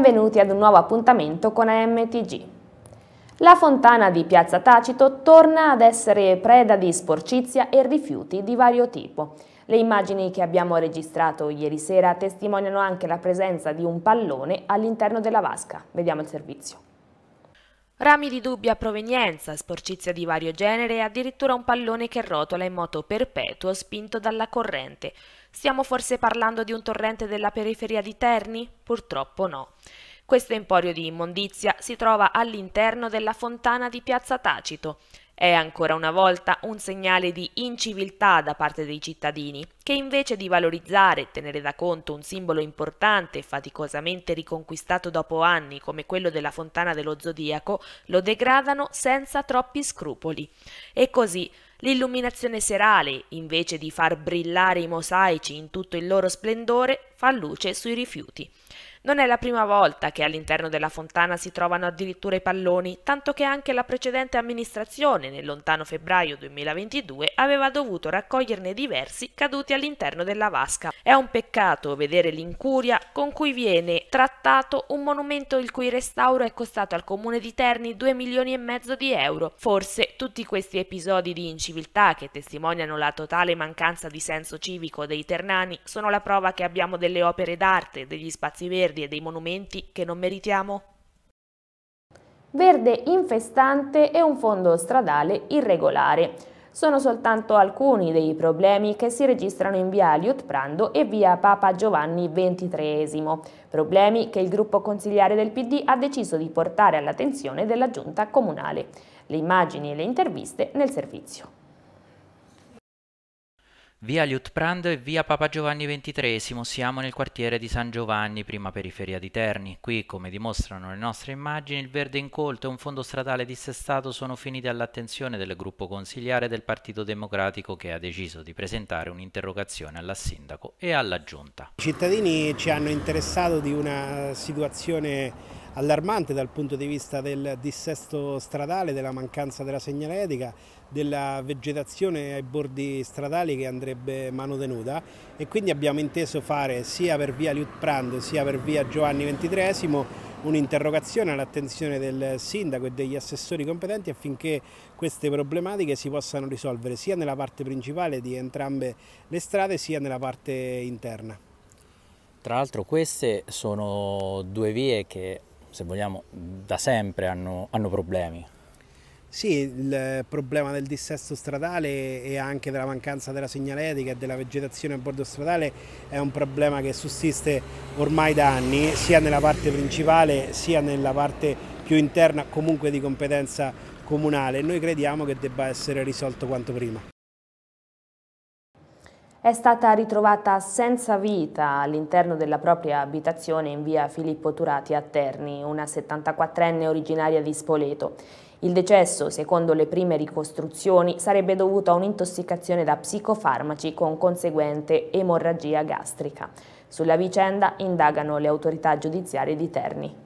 benvenuti ad un nuovo appuntamento con AMTG. La fontana di Piazza Tacito torna ad essere preda di sporcizia e rifiuti di vario tipo. Le immagini che abbiamo registrato ieri sera testimoniano anche la presenza di un pallone all'interno della vasca. Vediamo il servizio. Rami di dubbia provenienza, sporcizia di vario genere e addirittura un pallone che rotola in moto perpetuo spinto dalla corrente. Stiamo forse parlando di un torrente della periferia di Terni? Purtroppo no. Questo emporio di immondizia si trova all'interno della fontana di Piazza Tacito. È ancora una volta un segnale di inciviltà da parte dei cittadini, che invece di valorizzare e tenere da conto un simbolo importante e faticosamente riconquistato dopo anni come quello della fontana dello zodiaco, lo degradano senza troppi scrupoli. E così L'illuminazione serale, invece di far brillare i mosaici in tutto il loro splendore, fa luce sui rifiuti. Non è la prima volta che all'interno della fontana si trovano addirittura i palloni, tanto che anche la precedente amministrazione, nel lontano febbraio 2022, aveva dovuto raccoglierne diversi caduti all'interno della vasca. È un peccato vedere l'incuria con cui viene trattato un monumento il cui restauro è costato al comune di Terni 2 milioni e mezzo di euro. Forse tutti questi episodi di inciviltà che testimoniano la totale mancanza di senso civico dei ternani sono la prova che abbiamo delle opere d'arte, degli spazi verdi, e dei monumenti che non meritiamo? Verde infestante e un fondo stradale irregolare. Sono soltanto alcuni dei problemi che si registrano in via Liutprando e via Papa Giovanni XXIII, problemi che il gruppo consigliare del PD ha deciso di portare all'attenzione della giunta comunale. Le immagini e le interviste nel servizio. Via Liutprando e via Papa Giovanni XXIII, siamo nel quartiere di San Giovanni, prima periferia di Terni. Qui, come dimostrano le nostre immagini, il verde incolto e un fondo stradale dissestato sono finiti all'attenzione del gruppo consigliare del Partito Democratico che ha deciso di presentare un'interrogazione alla Sindaco e alla Giunta. I cittadini ci hanno interessato di una situazione allarmante dal punto di vista del dissesto stradale, della mancanza della segnaletica della vegetazione ai bordi stradali che andrebbe manutenuta e quindi abbiamo inteso fare sia per via Liutprand sia per via Giovanni XXIII un'interrogazione all'attenzione del sindaco e degli assessori competenti affinché queste problematiche si possano risolvere sia nella parte principale di entrambe le strade sia nella parte interna. Tra l'altro queste sono due vie che se vogliamo da sempre hanno, hanno problemi, sì, il problema del dissesto stradale e anche della mancanza della segnaletica e della vegetazione a bordo stradale è un problema che sussiste ormai da anni, sia nella parte principale sia nella parte più interna, comunque di competenza comunale. Noi crediamo che debba essere risolto quanto prima. È stata ritrovata senza vita all'interno della propria abitazione in via Filippo Turati a Terni, una 74enne originaria di Spoleto. Il decesso, secondo le prime ricostruzioni, sarebbe dovuto a un'intossicazione da psicofarmaci con conseguente emorragia gastrica. Sulla vicenda indagano le autorità giudiziarie di Terni.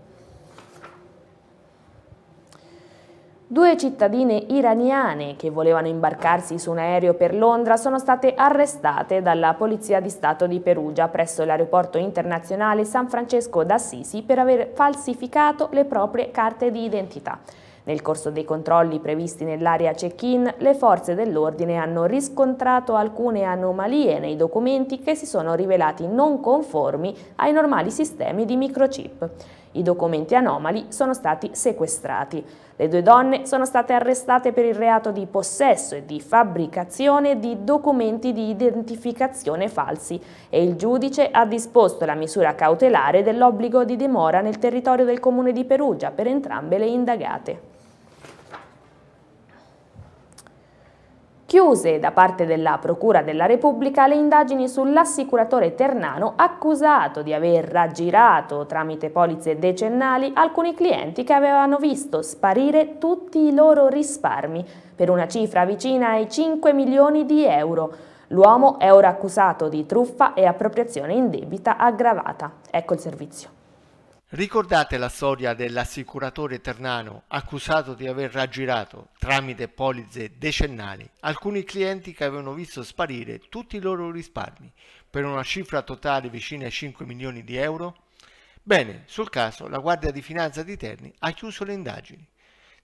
Due cittadine iraniane che volevano imbarcarsi su un aereo per Londra sono state arrestate dalla Polizia di Stato di Perugia presso l'aeroporto internazionale San Francesco d'Assisi per aver falsificato le proprie carte di identità. Nel corso dei controlli previsti nell'area check-in, le forze dell'ordine hanno riscontrato alcune anomalie nei documenti che si sono rivelati non conformi ai normali sistemi di microchip. I documenti anomali sono stati sequestrati. Le due donne sono state arrestate per il reato di possesso e di fabbricazione di documenti di identificazione falsi e il giudice ha disposto la misura cautelare dell'obbligo di dimora nel territorio del comune di Perugia per entrambe le indagate. Chiuse da parte della Procura della Repubblica le indagini sull'assicuratore Ternano accusato di aver raggirato tramite polizze decennali alcuni clienti che avevano visto sparire tutti i loro risparmi per una cifra vicina ai 5 milioni di euro. L'uomo è ora accusato di truffa e appropriazione indebita aggravata. Ecco il servizio. Ricordate la storia dell'assicuratore ternano accusato di aver raggirato tramite polizze decennali alcuni clienti che avevano visto sparire tutti i loro risparmi per una cifra totale vicina ai 5 milioni di euro? Bene, sul caso la Guardia di Finanza di Terni ha chiuso le indagini.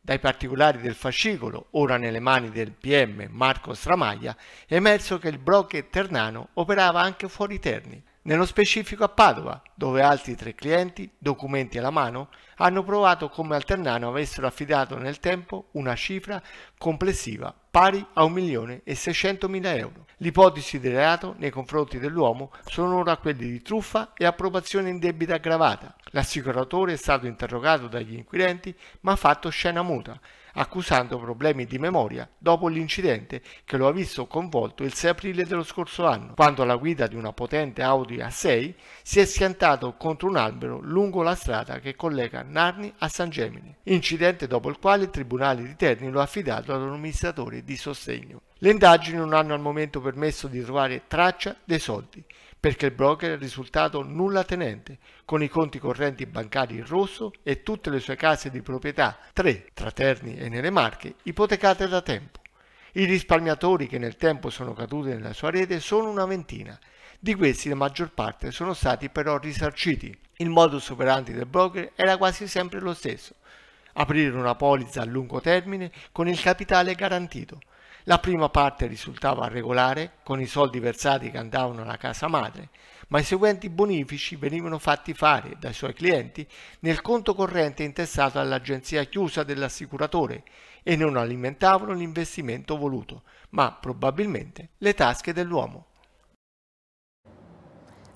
Dai particolari del fascicolo, ora nelle mani del PM Marco Stramaglia, è emerso che il broker ternano operava anche fuori Terni, nello specifico a Padova, dove altri tre clienti, documenti alla mano, hanno provato come al Ternano avessero affidato nel tempo una cifra complessiva pari a 1.600.000 euro. L'ipotesi di reato nei confronti dell'uomo sono ora quelli di truffa e appropriazione in debita aggravata. L'assicuratore è stato interrogato dagli inquirenti ma ha fatto scena muta accusando problemi di memoria dopo l'incidente che lo ha visto coinvolto il 6 aprile dello scorso anno, quando alla guida di una potente Audi A6 si è schiantato contro un albero lungo la strada che collega Narni a San Gemini, incidente dopo il quale il Tribunale di Terni lo ha affidato ad un amministratore di sostegno. Le indagini non hanno al momento permesso di trovare traccia dei soldi perché il broker è risultato nulla tenente, con i conti correnti bancari in rosso e tutte le sue case di proprietà, tre tra Terni e nelle Marche, ipotecate da tempo. I risparmiatori che nel tempo sono caduti nella sua rete sono una ventina. Di questi la maggior parte sono stati però risarciti. Il modus operandi del broker era quasi sempre lo stesso. Aprire una polizza a lungo termine con il capitale garantito, la prima parte risultava regolare, con i soldi versati che andavano alla casa madre, ma i seguenti bonifici venivano fatti fare dai suoi clienti nel conto corrente intestato all'agenzia chiusa dell'assicuratore e non alimentavano l'investimento voluto, ma probabilmente le tasche dell'uomo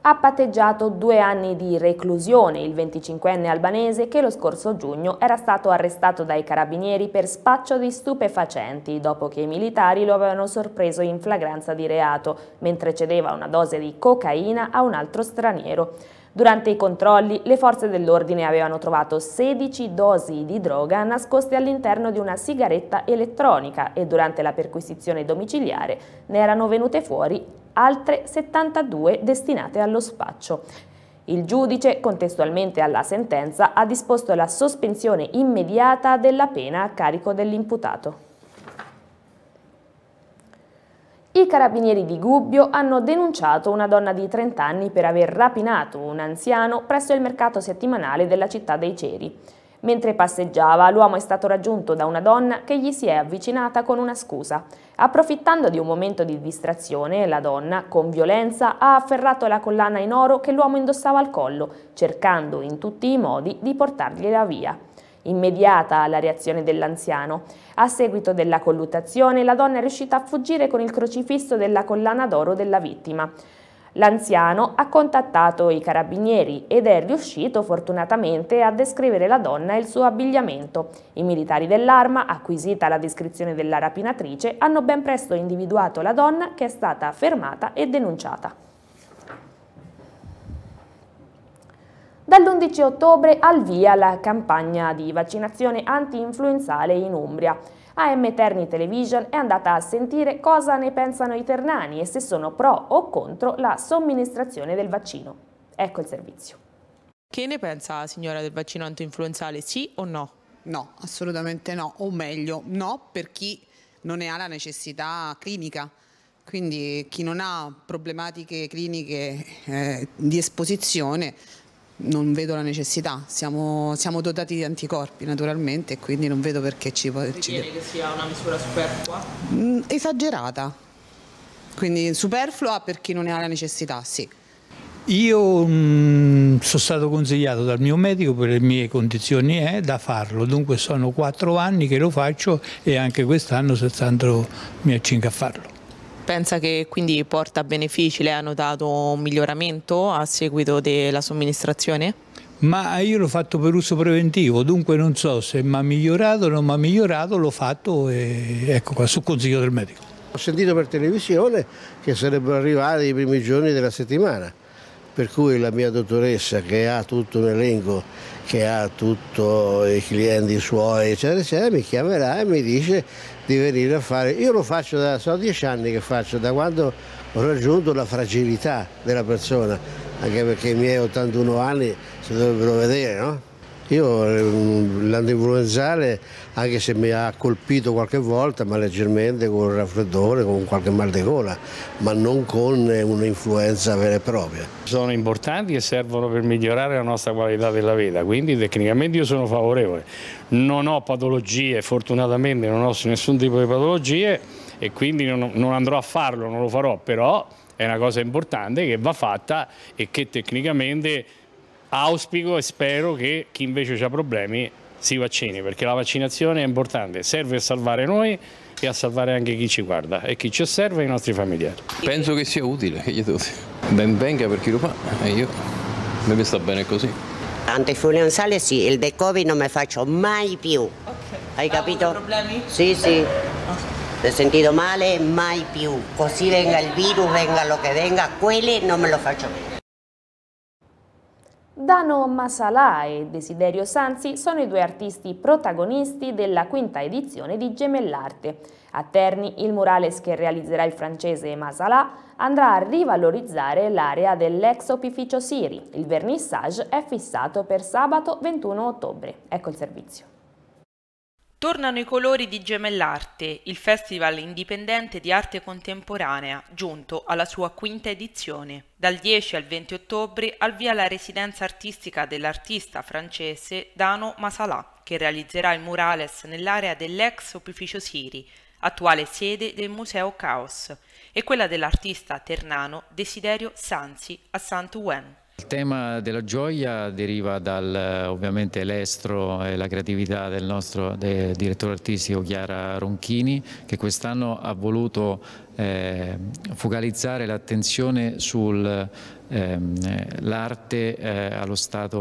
ha patteggiato due anni di reclusione il 25enne albanese che lo scorso giugno era stato arrestato dai carabinieri per spaccio di stupefacenti dopo che i militari lo avevano sorpreso in flagranza di reato mentre cedeva una dose di cocaina a un altro straniero. Durante i controlli le forze dell'ordine avevano trovato 16 dosi di droga nascoste all'interno di una sigaretta elettronica e durante la perquisizione domiciliare ne erano venute fuori altre 72 destinate allo spaccio. Il giudice, contestualmente alla sentenza, ha disposto la sospensione immediata della pena a carico dell'imputato. I carabinieri di Gubbio hanno denunciato una donna di 30 anni per aver rapinato un anziano presso il mercato settimanale della città dei Ceri. Mentre passeggiava, l'uomo è stato raggiunto da una donna che gli si è avvicinata con una scusa. Approfittando di un momento di distrazione, la donna, con violenza, ha afferrato la collana in oro che l'uomo indossava al collo, cercando in tutti i modi di portargliela via. Immediata la reazione dell'anziano. A seguito della colluttazione, la donna è riuscita a fuggire con il crocifisso della collana d'oro della vittima. L'anziano ha contattato i carabinieri ed è riuscito fortunatamente a descrivere la donna e il suo abbigliamento. I militari dell'arma, acquisita la descrizione della rapinatrice, hanno ben presto individuato la donna che è stata fermata e denunciata. Dall'11 ottobre al via la campagna di vaccinazione anti-influenzale in Umbria. AM Terni Television è andata a sentire cosa ne pensano i ternani e se sono pro o contro la somministrazione del vaccino. Ecco il servizio. Che ne pensa la signora del vaccino antinfluenzale, sì o no? No, assolutamente no, o meglio, no per chi non ne ha la necessità clinica. Quindi chi non ha problematiche cliniche eh, di esposizione non vedo la necessità, siamo, siamo, dotati di anticorpi naturalmente e quindi non vedo perché ci può... Ritiene ci... che sia una misura superflua? Mm, esagerata, quindi superflua per chi non ne ha la necessità, sì. Io mm, sono stato consigliato dal mio medico per le mie condizioni è eh, da farlo, dunque sono quattro anni che lo faccio e anche quest'anno senz'altro mi accingo a farlo. Pensa che quindi porta benefici, lei ha notato un miglioramento a seguito della somministrazione? Ma io l'ho fatto per uso preventivo, dunque non so se mi ha migliorato o non mi ha migliorato, l'ho fatto e ecco qua, su consiglio del medico. Ho sentito per televisione che sarebbero arrivati i primi giorni della settimana, per cui la mia dottoressa che ha tutto un elenco che ha tutto i clienti suoi, eccetera, eccetera, mi chiamerà e mi dice di venire a fare. Io lo faccio da, sono dieci anni che faccio, da quando ho raggiunto la fragilità della persona, anche perché i miei 81 anni si dovrebbero vedere, no? Io ehm, l'antinfluenzale anche se mi ha colpito qualche volta, ma leggermente con un raffreddore, con qualche mal di gola, ma non con un'influenza vera e propria. Sono importanti e servono per migliorare la nostra qualità della vita, quindi tecnicamente io sono favorevole. Non ho patologie, fortunatamente non ho nessun tipo di patologie e quindi non, andrò a farlo, non lo farò, però è una cosa importante che va fatta e che tecnicamente auspico e spero che chi invece ha problemi si vaccini, perché la vaccinazione è importante, serve a salvare noi e a salvare anche chi ci guarda e chi ci osserva e i nostri familiari. Penso che sia utile, che gli do. Ben venga per chi lo fa e io, a me sta bene così. Antifunzionale sì, il de Covid non mi faccio mai più. Okay. Hai ha ah, capito? Problemi? Sì, sì. Oh. Ho sentito male, mai più. Così venga il virus, venga lo che venga, quelle non me lo faccio più. Dano Masalà e Desiderio Sanzi sono i due artisti protagonisti della quinta edizione di Gemellarte. A Terni il murales che realizzerà il francese Masalà andrà a rivalorizzare l'area dell'ex opificio Siri. Il vernissage è fissato per sabato 21 ottobre. Ecco il servizio. Tornano i colori di Gemellarte, il festival indipendente di arte contemporanea, giunto alla sua quinta edizione. Dal 10 al 20 ottobre al via la residenza artistica dell'artista francese Dano Masalà, che realizzerà il murales nell'area dell'ex opificio Siri, attuale sede del Museo Caos, e quella dell'artista ternano Desiderio Sanzi a Saint-Ouen. Il tema della gioia deriva dal ovviamente l'estro e la creatività del nostro de, direttore artistico Chiara Ronchini che quest'anno ha voluto eh, focalizzare l'attenzione sull'arte ehm, eh, allo,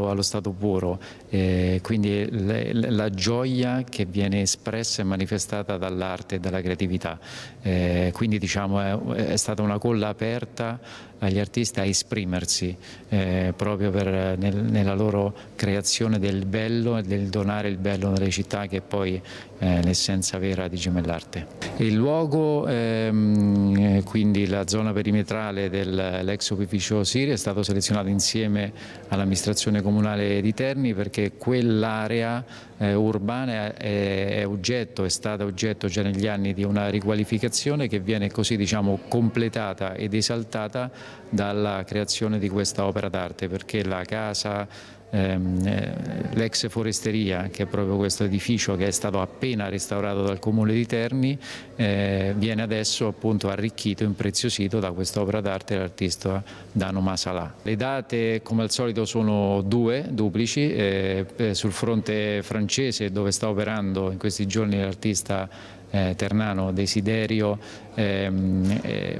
allo, stato, puro, quindi le, la gioia che viene espressa e manifestata dall'arte e dalla creatività. Eh, quindi diciamo, è, è stata una colla aperta agli artisti a esprimersi eh, proprio per, nel, nella loro creazione del bello e del donare il bello nelle città che poi eh, l'essenza vera di gemellarte. Il luogo, ehm, eh, quindi la zona perimetrale dell'ex opificio Siri è stato selezionato insieme all'amministrazione comunale di Terni perché quell'area eh, urbana è, è, oggetto, è stata oggetto già negli anni di una riqualificazione che viene così diciamo, completata ed esaltata dalla creazione di questa opera d'arte perché la casa ehm, eh, l'ex foresteria, che è proprio questo edificio che è stato appena restaurato dal Comune di Terni, eh, viene adesso appunto arricchito, impreziosito da quest'opera d'arte dell'artista Dano Masalà. Le date come al solito sono due, duplici, eh, eh sul fronte francese dove sta operando in questi giorni l'artista eh, Ternano Desiderio, ehm, eh,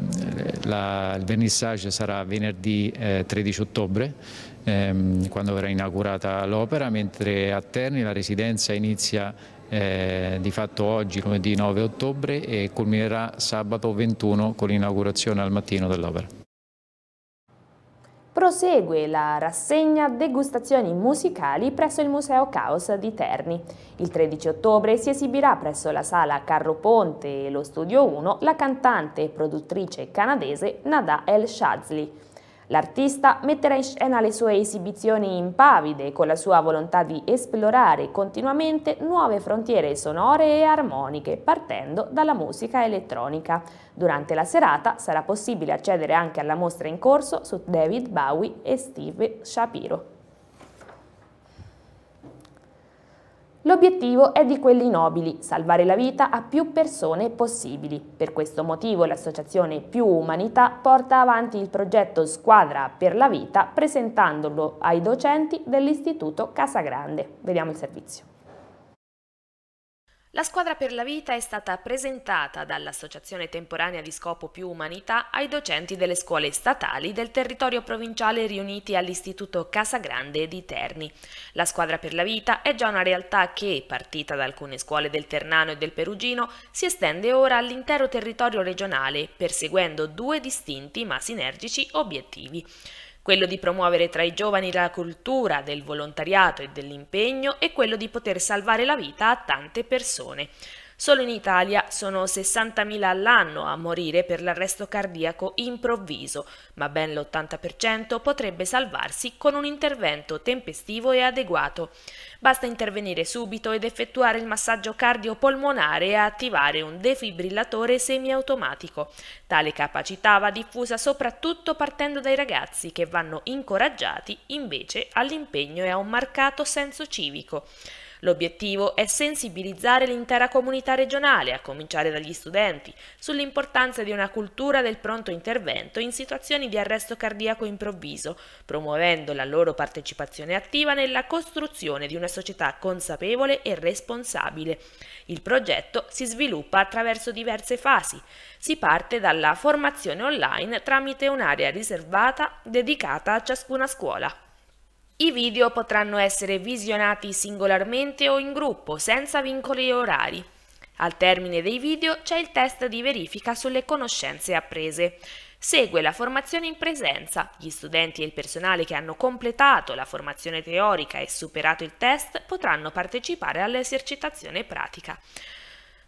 la, il vernissage sarà venerdì eh, 13 ottobre ehm, quando verrà inaugurata l'opera, mentre a Terni la residenza inizia eh, di fatto oggi, lunedì 9 ottobre, e culminerà sabato 21 con l'inaugurazione al mattino dell'opera. Prosegue la rassegna Degustazioni musicali presso il Museo Caos di Terni. Il 13 ottobre si esibirà presso la sala Carro Ponte e lo Studio 1 la cantante e produttrice canadese Nada El Shazli. L'artista metterà in scena le sue esibizioni impavide con la sua volontà di esplorare continuamente nuove frontiere sonore e armoniche partendo dalla musica elettronica. Durante la serata sarà possibile accedere anche alla mostra in corso su David Bowie e Steve Shapiro. L'obiettivo è di quelli nobili, salvare la vita a più persone possibili. Per questo motivo l'associazione Più Umanità porta avanti il progetto Squadra per la Vita presentandolo ai docenti dell'Istituto Casagrande. Vediamo il servizio. La squadra per la vita è stata presentata dall'Associazione Temporanea di Scopo più Umanità ai docenti delle scuole statali del territorio provinciale riuniti all'Istituto Casagrande di Terni. La squadra per la vita è già una realtà che, partita da alcune scuole del Ternano e del Perugino, si estende ora all'intero territorio regionale, perseguendo due distinti ma sinergici obiettivi quello di promuovere tra i giovani la cultura del volontariato e dell'impegno e quello di poter salvare la vita a tante persone. Solo in Italia sono 60.000 all'anno a morire per l'arresto cardiaco improvviso, ma ben l'80% potrebbe salvarsi con un intervento tempestivo e adeguato. Basta intervenire subito ed effettuare il massaggio cardiopolmonare e attivare un defibrillatore semiautomatico. Tale capacità va diffusa soprattutto partendo dai ragazzi che vanno incoraggiati invece all'impegno e a un marcato senso civico. L'obiettivo è sensibilizzare l'intera comunità regionale, a cominciare dagli studenti, sull'importanza di una cultura del pronto intervento in situazioni di arresto cardiaco improvviso, promuovendo la loro partecipazione attiva nella costruzione di una società consapevole e responsabile. Il progetto si sviluppa attraverso diverse fasi. Si parte dalla formazione online tramite un'area riservata dedicata a ciascuna scuola. I video potranno essere visionati singolarmente o in gruppo, senza vincoli orari. Al termine dei video c'è il test di verifica sulle conoscenze apprese. Segue la formazione in presenza. Gli studenti e il personale che hanno completato la formazione teorica e superato il test potranno partecipare all'esercitazione pratica.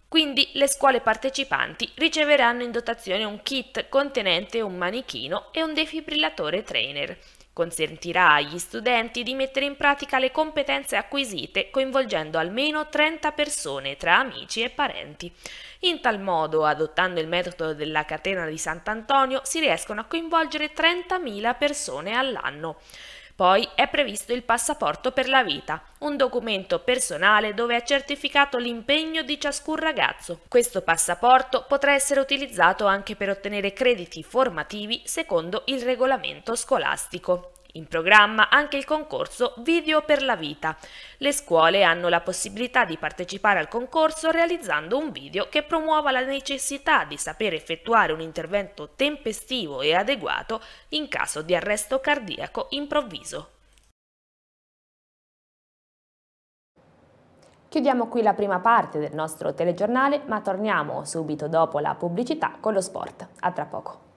Quindi le scuole partecipanti riceveranno in dotazione un kit contenente un manichino e un defibrillatore trainer. Consentirà agli studenti di mettere in pratica le competenze acquisite coinvolgendo almeno 30 persone tra amici e parenti. In tal modo, adottando il metodo della catena di Sant'Antonio, si riescono a coinvolgere 30.000 persone all'anno. Poi è previsto il passaporto per la vita, un documento personale dove è certificato l'impegno di ciascun ragazzo. Questo passaporto potrà essere utilizzato anche per ottenere crediti formativi secondo il regolamento scolastico. In programma anche il concorso Video per la vita. Le scuole hanno la possibilità di partecipare al concorso realizzando un video che promuova la necessità di sapere effettuare un intervento tempestivo e adeguato in caso di arresto cardiaco improvviso. Chiudiamo qui la prima parte del nostro telegiornale, ma torniamo subito dopo la pubblicità con lo sport. A tra poco.